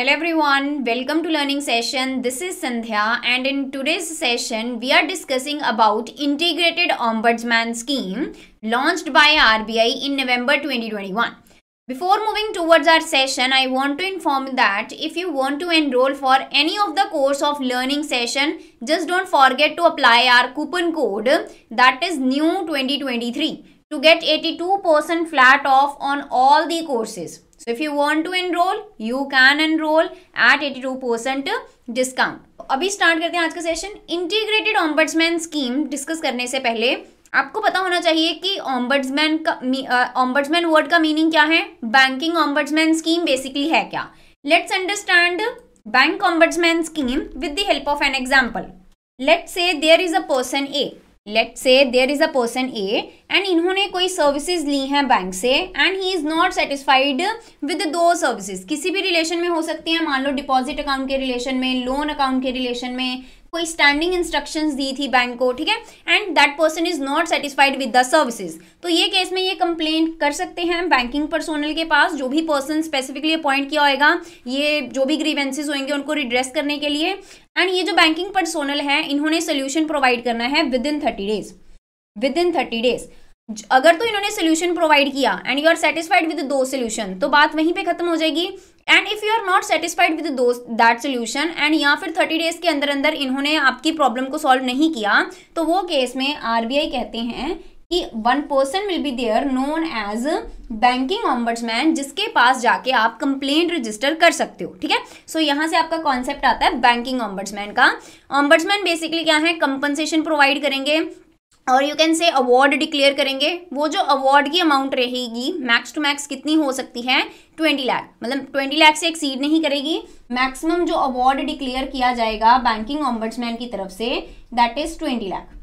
Hello everyone, welcome to learning session. This is Sandhya and in today's session we are discussing about integrated ombudsman scheme launched by RBI in November 2021. Before moving towards our session, I want to inform that if you want to enroll for any of the course of learning session, just don't forget to apply our coupon code that is new 2023 to get 82% flat off on all the courses. So if you want to enroll, you can enroll at 82% discount. अभी start करते हैं आज का session integrated ombudsman scheme discuss करने से पहले आपको पता होना चाहिए कि ऑम्बर्ट्समैन का ऑम्बर्ट्समैन वर्ड का मीनिंग क्या है बैंकिंग ऑम्बर्ट्समैन स्कीम बेसिकली है क्या let's understand bank ombudsman scheme with the help of an example let's say there is a person A let say there is a person A and इन्होंने कोई services ली हैं bank से and he is not satisfied with the services किसी भी relation में हो सकती हैं मान लो डिपॉजिट अकाउंट के रिलेशन में लोन अकाउंट के रिलेशन में कोई स्टैंडिंग इंस्ट्रक्शंस दी थी बैंक को ठीक है and that person is not satisfied with the services तो ये केस में ये कंप्लेंट कर सकते हैं बैंकिंग पर्सोनल के पास जो भी पर्सन स्पेसिफिकली अपॉइंट किया होगा ये जो भी ग्रीवेंसेज होंगे उनको रिड्रेस करने के लिए एंड ये जो बैंकिंग पर्सोनल है इन्होंने सोल्यूशन प्रोवाइड करना है within thirty days within thirty days अगर तो इन्होंने सोल्यूशन प्रोवाइड किया and you are satisfied with the solution तो बात वहीं पे खत्म हो जाएगी and if you are not satisfied with that solution and या फिर थर्टी डेज के अंदर अंदर इन्होंने आपकी प्रॉब्लम को सॉल्व नहीं किया तो वो केस में आई कहते हैं कि one person will be there known as banking ombudsman जिसके पास जाके आप कंप्लेंट रजिस्टर कर सकते हो ठीक है सो यहाँ से आपका कॉन्सेप्ट आता है बैंकिंग ऑम्बर्ट्समैन का ऑम्बर्समैन बेसिकली क्या है कंपनसेशन प्रोवाइड करेंगे और you can say award declare करेंगे वो जो अवार्ड की अमाउंट रहेगी मैक्स टू मैक्स कितनी हो सकती है ट्वेंटी लाख मतलब ट्वेंटी लाख से एक्सीड नहीं करेगी मैक्सिमम जो अवार्ड डिक्लेयर किया जाएगा बैंकिंग ऑम्बर्ट्समैन की तरफ say that is twenty lakh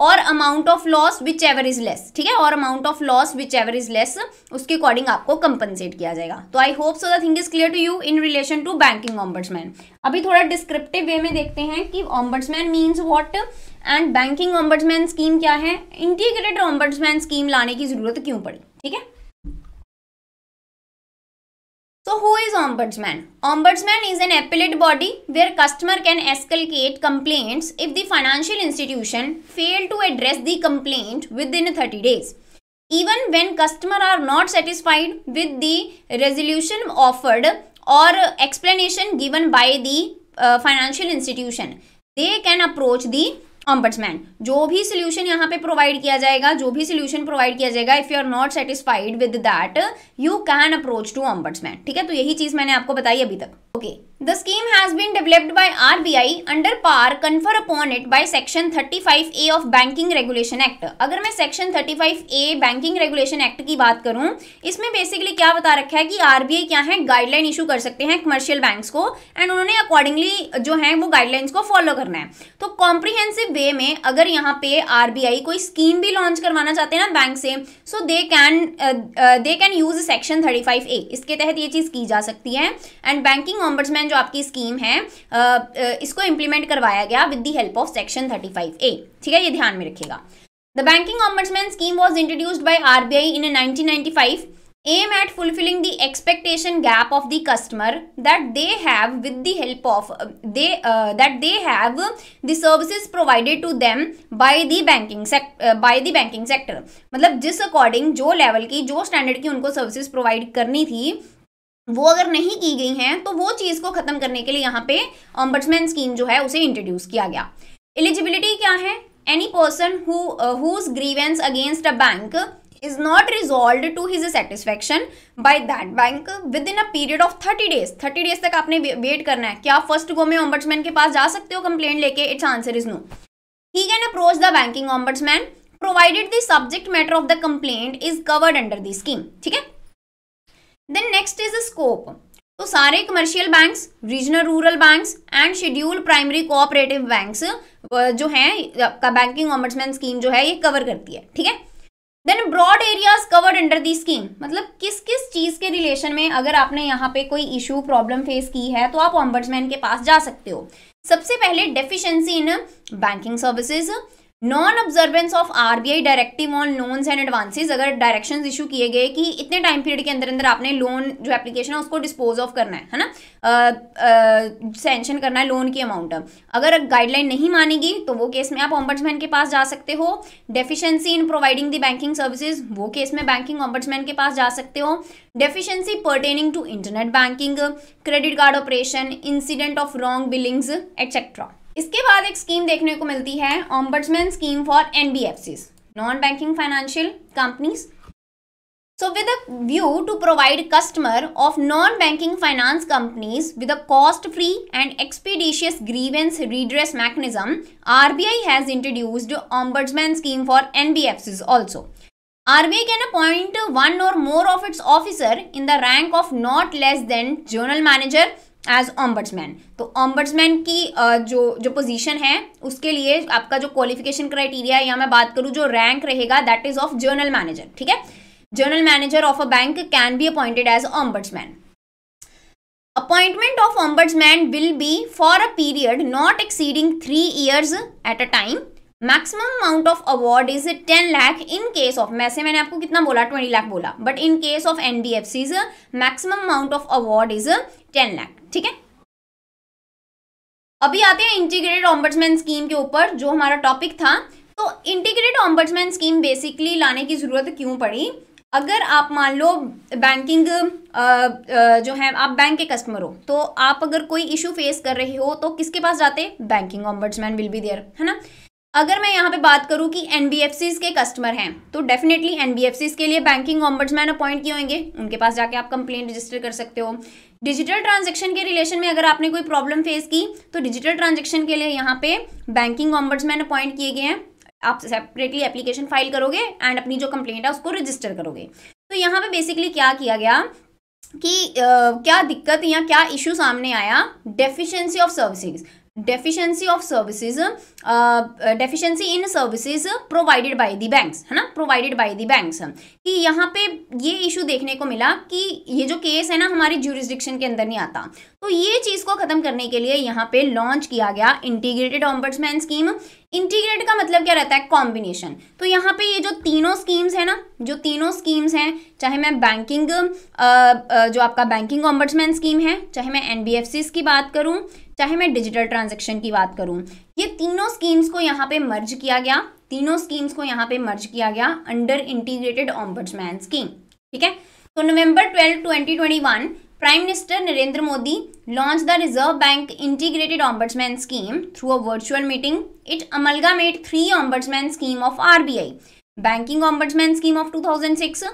और amount of loss whichever is less ठीक है और amount of loss whichever is less उसके अकॉर्डिंग आपको कंपनसेट किया जाएगा तो I hope so the thing is clear to you in relation to banking ombudsman अभी थोड़ा डिस्क्रिप्टिव वे में देखते हैं कि ombudsman means what and banking ombudsman scheme क्या है इंटीग्रेटेड ऑम्बर्समैन स्कीम लाने की जरूरत क्यों पड़ी ठीक है So who is Ombudsman? Ombudsman is an appellate body where customer can escalate complaints if the financial institution fail to address the complaint within 30 days. Even when customer are not satisfied with the resolution offered or explanation given by the uh, financial institution, they can approach the ऑम्बट्समैन जो भी solution यहाँ पे provide किया जाएगा जो भी solution provide किया जाएगा if you are not satisfied with that you can approach to ombudsman ठीक है तो यही चीज मैंने आपको बताई अभी तक okay okay. The scheme has been developed by RBI under power confer upon it by section 35A of Banking Regulation Act. अगर मैं section 35A Banking Regulation Act की बात करूं इसमें बेसिकली क्या बता रखा है कि RBI क्या है गाइडलाइन इशू कर सकते हैं कमर्शियल बैंक्स को एंड उन्होंने अकॉर्डिंगली जो है वो गाइडलाइंस को फॉलो करना है तो कॉम्प्रिहेंसिव वे में अगर यहाँ पे आरबीआई कोई स्कीम भी लॉन्च करवाना चाहते हैं ना बैंक से so they can they can use section 35A इसके तहत ये चीज़ की जा सकती है एंड बैंकिंग ऑम्बर्समैन जो आपकी स्कीम है इसको इम्प्लीमेंट करवाया गया with the help of section thirty five A ठीक है ये ध्यान में रखेगा the banking ombudsman scheme was introduced by R B I in nineteen ninety five aim at fulfilling the expectation gap of the customer that they have with the help of uh, they uh, that they have the services provided to them by the banking sect uh, by the banking sector मतलब जिस according जो level की जो standard की उनको services provide करनी थी वो अगर नहीं की गई हैं तो वो चीज़ को ख़त्म करने के लिए यहाँ पे ऑम्बर्समैन स्कीम जो है उसे इंट्रोड्यूस किया गया एलिजिबिलिटी क्या है any person whose grievance against a bank not not to his satisfaction satisfaction that bank within a period of thirty days thirty days तक आपने वेट करना है क्या फर्स्ट गो में ऑम्बर्समैन के पास जा सकते हो कंप्लेन लेके it's answer is no he can approach the banking ombudsman provided the subject matter of the complaint is covered under the scheme ठीक है देन नेक्स्ट इज स्कोप तो सारे commercial banks regional rural banks and schedule primary cooperative banks जो हैं का banking ऑमर्समैन scheme जो है ये कवर करती है ठीक है then broad areas covered under the scheme मतलब किस किस चीज के रिलेशन में अगर आपने यहाँ पे कोई इशू प्रॉब्लम फेस की है तो आप ऑम्बर्ट्समैन के पास जा सकते हो सबसे पहले deficiency in banking services non observance of RBI directive on loans and advances अगर डायरेक्शन इशू किए गए कि इतने टाइम पीरियड के अंदर अंदर आपने लोन जो एप्लीकेशन है उसको डिस्पोज ऑफ करना है है ना सेंशन करना है लोन की अमाउंट अगर गाइडलाइन नहीं मानेगी तो वो केस में आप ऑम्बर्ट्समैन के पास जा सकते हो deficiency in providing the banking services वो केस में बैंकिंग ऑम्बर्ट्समैन के पास जा सकते हो deficiency pertaining to internet banking credit card operation incident of wrong billings etcetera इसके बाद एक स्कीम देखने को मिलती है ombudsman scheme for NBFC non banking financial companies so with a view to provide customer of non banking finance companies with a cost free and expeditious grievance redress mechanism RBI has introduced ombudsman scheme for NBFC also RBI can appoint one or more of its officer in the rank of not less than zonal manager as ombudsman तो ombudsman की जो जो position है उसके लिए आपका जो qualification criteria या मैं बात करूँ जो रैंक रहेगा that is of general manager ठीक है general manager of a bank can be appointed as ombudsman appointment of ombudsman will be for a period not exceeding three years at a time maximum amount of award is ten lakh in case of मैसे मैंने आपको कितना बोला twenty lakh बोला but in case of N B F Cs maximum amount of award is ten lakh ठीक है अभी आते हैं इंटीग्रेटेड ऑम्बर्समैन स्कीम के ऊपर जो हमारा टॉपिक था तो इंटीग्रेटेड ऑम्बर्समैन स्कीम बेसिकली लाने की ज़रूरत क्यों पड़ी अगर आप मान लो बैंकिंग जो है आप बैंक के कस्टमर हो तो आप अगर कोई इशू फेस कर रहे हो तो किसके पास जाते banking ombudsman will be there है ना अगर मैं यहाँ पे बात करूँ कि एन के कस्टमर हैं तो डेफिनेटली एन के लिए बैंकिंग ऑम्बर्समैन अपॉइंट किए होंगे उनके पास जाके आप कंप्लेंट रजिस्टर कर सकते हो डिजिटल ट्रांजेक्शन के रिलेशन में अगर आपने कोई प्रॉब्लम फेस की तो डिजिटल ट्रांजेक्शन के लिए यहाँ पे बैंकिंग ऑम्बर्ड्समैन अपॉइंट किए गए हैं आप सेपरेटली एप्लीकेशन फाइल करोगे एंड अपनी जो कंप्लेंट है उसको रजिस्टर करोगे तो यहाँ पे बेसिकली क्या किया गया कि uh, क्या दिक्कत या क्या इशू सामने आया deficiency of services deficiency of services deficiency in services provided by the banks है ना प्रोवाइडेड बाय दी बैंक्स कि यहाँ पे ये इशू देखने को मिला कि ये जो केस है ना हमारे ज्यूरिस्डिक्शन के अंदर नहीं आता तो ये चीज़ को ख़त्म करने के लिए यहाँ पे लॉन्च किया गया इंटीग्रेटेड ऑम्बर्समैन स्कीम इंटीग्रेट का मतलब क्या रहता है कॉम्बिनेशन तो यहाँ पे ये जो तीनों स्कीम्स है ना जो तीनों स्कीम्स हैं चाहे मैं बैंकिंग जो आपका बैंकिंग ऑम्बर्समैन स्कीम है चाहे मैं एनबीएफसीस की बात करूँ चाहे मैं डिजिटल ट्रांजेक्शन की बात करूँ ये तीनों स्कीम्स को यहाँ पे मर्ज किया गया तीनों स्कीम्स को यहाँ पे मर्ज किया गया अंडर इंटीग्रेटेड ऑम्बर्समैन स्कीम ठीक है तो November 12 2021 prime minister Narendra Modi launch the Reserve Bank integrated ombudsman scheme through a virtual meeting it amalgamated three ombudsman scheme of are banking ombudsman scheme of two 2006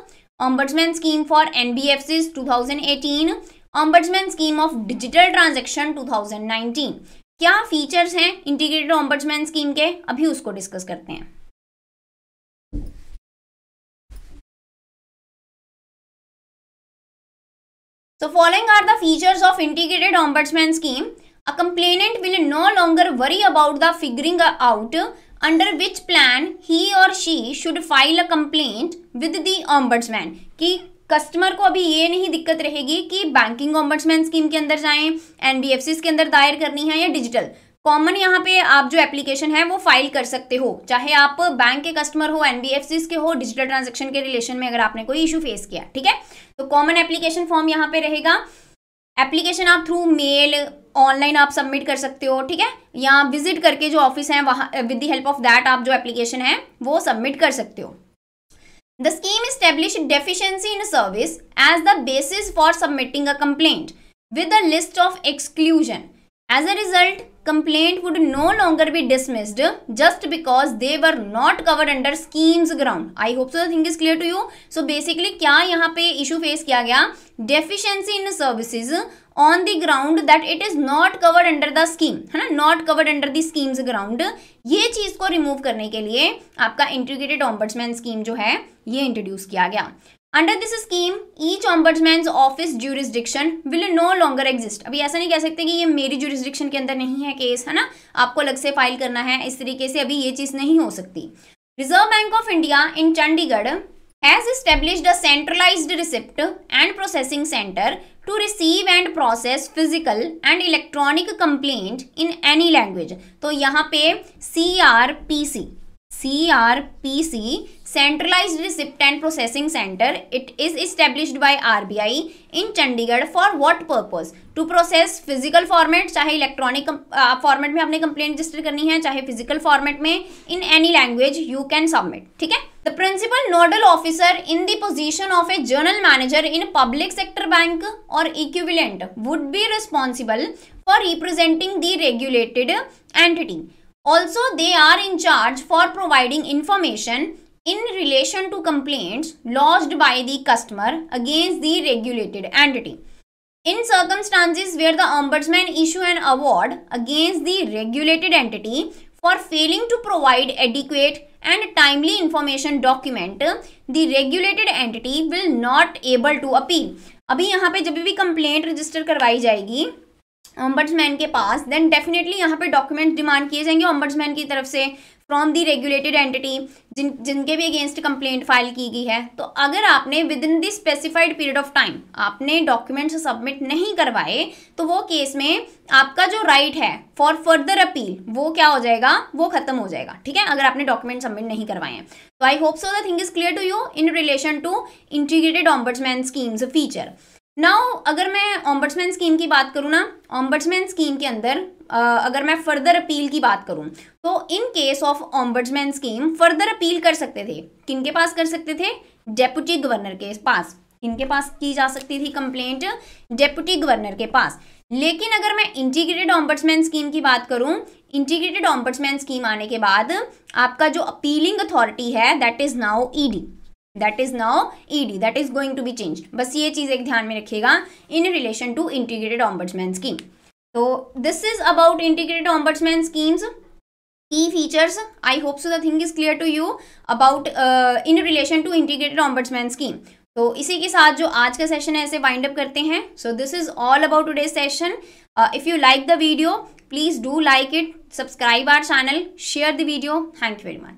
ombudsman scheme for nbfcs 2018 ombudsman scheme of digital transaction two क्या features हैं integrated ombudsman scheme के अभी उसको discuss करते हैं तो following are the features of integrated ombudsman scheme a complainant will no longer worry about the figuring out under which plan he or she should file a complaint with the ombudsman की customer को अभी ये नहीं दिक्कत रहेगी कि banking ombudsman scheme के अंदर जाएं एनबीएफसी के अंदर दायर करनी है या डिजिटल कॉमन यहाँ पे आप जो एप्लीकेशन है वो फाइल कर सकते हो चाहे आप बैंक के कस्टमर हो एनबीएफसी के हो डिजिटल ट्रांजेक्शन के रिलेशन में अगर आपने कोई इशू फेस किया ठीक है तो कॉमन एप्लीकेशन फॉर्म यहाँ पे रहेगा एप्लीकेशन आप थ्रू मेल ऑनलाइन आप सबमिट कर सकते हो ठीक है या विजिट करके जो ऑफिस है वहाँ with the help of that आप जो एप्लीकेशन है वो सबमिट कर सकते हो The scheme established deficiency in service as the basis for submitting a complaint with a list of exclusion As a result, complaint would no longer be dismissed just because they were not covered under schemes ground. I hope so the thing is clear to you. So basically क्या यहाँ पे issue face किया गया Deficiency in services on the ground that it is not covered under the scheme है ना not covered under the schemes ground ये चीज़ को remove करने के लिए आपका integrated ombudsman scheme जो है ये introduce किया गया under this scheme each ombudsman office jurisdiction will no longer exist अभी ऐसा नहीं कह सकते कि ये मेरी ज्यूरिस्डिक्शन के अंदर नहीं है केस है ना आपको अलग से फाइल करना है इस तरीके से अभी ये चीज़ नहीं हो सकती Reserve Bank of India in Chandigarh has establish the centralise receipt and processing centre to receive and process physical and electronic complaint in any language तो यहाँ पे C R P C C R P C centralise receipt and processing centre it is establish by R B I in Chandigarh for what purpose to process physical format चाहे electronic format में आपने complain register करनी है चाहे physical format में in any language you can submit ठीक है the principal nodal officer in the position of a general manager in public sector bank और equivalent would be responsible for representing the regulated entity also they are in charge for providing information in relation to complaints lodged by the customer against the regulated entity in circumstances where the ombudsman issue an award against the regulated entity for failing to provide adequate and timely information document the regulated entity will not able to appeal अभी यहाँ पे जब भी complaint register करवाई जाएगी ombudsman के पास then definitely यहाँ पे डॉक्यूमेंट्स डिमांड किए जाएंगे ऑम्बड्समैन की तरफ से फ्रॉम दी रेगुलेटेड एंटिटी जिन जिनके भी अगेंस्ट कंप्लेंट फाइल की गई है तो अगर आपने within this specified period of time आपने डॉक्यूमेंट्स सबमिट नहीं करवाए तो वो केस में आपका जो राइट right है फॉर फर्दर अपील वो क्या हो जाएगा वो खत्म हो जाएगा ठीक है अगर आपने डॉक्यूमेंट सबमिट नहीं करवाए हैं तो I hope so the thing is clear to you in relation to integrated ombudsman schemes feature now अगर मैं ऑम्बर्ट्समैन स्कीम की बात करूँ ना ऑम्बर्ट्समैन स्कीम के अंदर Uh, अगर मैं फर्दर अपील की बात करूँ तो in case of ombudsman scheme further appeal कर सकते थे किन के पास कर सकते थे डेप्यूटी गवर्नर के पास के पास की जा सकती थी कंप्लेंट डेप्यूटी गवर्नर के पास लेकिन अगर मैं इंटीग्रेटेड ऑम्बर्ट्समैन स्कीम की बात करूं इंटीग्रेटेड ऑम्बर्ट्समैन स्कीम आने के बाद आपका जो अपीलिंग अथॉरिटी है that is now ED that is now ED that is going to be change बस ये चीज़ एक ध्यान में रखिएगा in relation to integrated ombudsman scheme तो this is about integrated ombudsman schemes key features i hope so the thing is clear to you about uh, in relation to integrated ombudsman scheme तो इसी के साथ जो आज का session है इसे वाइंड अप करते हैं so this is all about today session if you like the video please do like it subscribe our channel share the video thank you very much